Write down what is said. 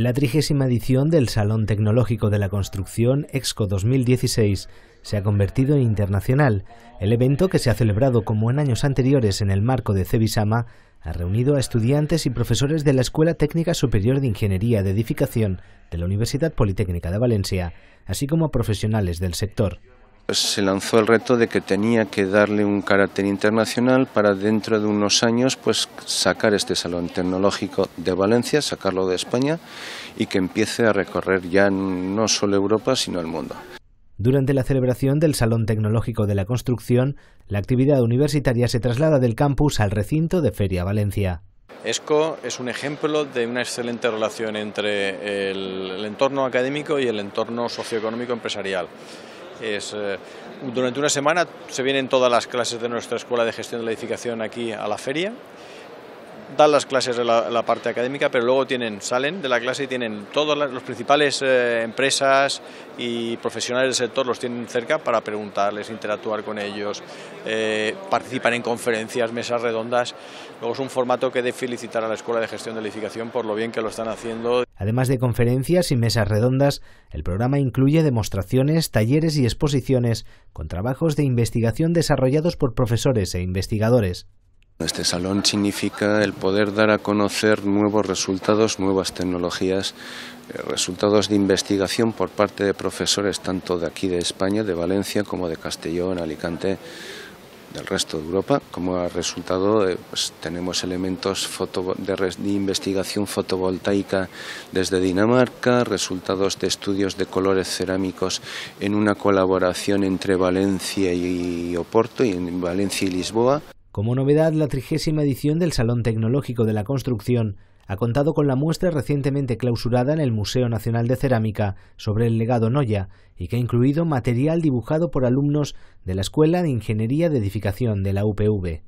La trigésima edición del Salón Tecnológico de la Construcción Exco 2016 se ha convertido en internacional. El evento, que se ha celebrado como en años anteriores en el marco de Cebisama, ha reunido a estudiantes y profesores de la Escuela Técnica Superior de Ingeniería de Edificación de la Universidad Politécnica de Valencia, así como a profesionales del sector. Pues, se lanzó el reto de que tenía que darle un carácter internacional para dentro de unos años pues sacar este salón tecnológico de Valencia, sacarlo de España y que empiece a recorrer ya no solo Europa sino el mundo. Durante la celebración del Salón Tecnológico de la Construcción, la actividad universitaria se traslada del campus al recinto de Feria Valencia. ESCO es un ejemplo de una excelente relación entre el entorno académico y el entorno socioeconómico empresarial. Es, eh, durante una semana se vienen todas las clases de nuestra Escuela de Gestión de la Edificación aquí a la feria dan las clases de la, parte académica, pero luego tienen, salen de la clase y tienen todas las principales eh, empresas y profesionales del sector los tienen cerca para preguntarles, interactuar con ellos, eh, participan en conferencias, mesas redondas. Luego es un formato que de felicitar a la Escuela de Gestión de Edificación por lo bien que lo están haciendo. Además de conferencias y mesas redondas, el programa incluye demostraciones, talleres y exposiciones con trabajos de investigación desarrollados por profesores e investigadores. Este salón significa el poder dar a conocer nuevos resultados, nuevas tecnologías, eh, resultados de investigación por parte de profesores tanto de aquí de España, de Valencia, como de Castellón, Alicante, del resto de Europa. Como resultado, eh, pues, tenemos elementos de, de, investigación fotovoltaica desde Dinamarca, resultados de estudios de colores cerámicos en una colaboración entre Valencia y Oporto y en Valencia y Lisboa. Como novedad, la trigésima edición del Salón Tecnológico de la Construcción ha contado con la muestra recientemente clausurada en el Museo Nacional de Cerámica sobre el legado Noya y que ha incluido material dibujado por alumnos de la Escuela de Ingeniería de Edificación de la UPV.